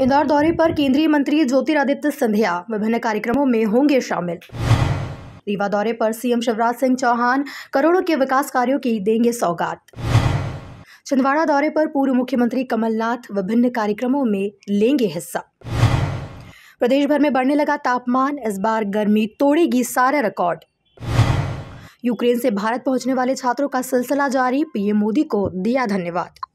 इंदौर दौरे पर केंद्रीय मंत्री ज्योतिरादित्य सिंधिया विभिन्न कार्यक्रमों में होंगे शामिल रीवा दौरे पर सीएम शिवराज सिंह चौहान करोड़ों के विकास कार्यों की देंगे सौगात छिंदवाड़ा दौरे पर पूर्व मुख्यमंत्री कमलनाथ विभिन्न कार्यक्रमों में लेंगे हिस्सा प्रदेश भर में बढ़ने लगा तापमान इस बार गर्मी तोड़ेगी सारा रिकॉर्ड यूक्रेन से भारत पहुंचने वाले छात्रों का सिलसिला जारी पीएम मोदी को दिया धन्यवाद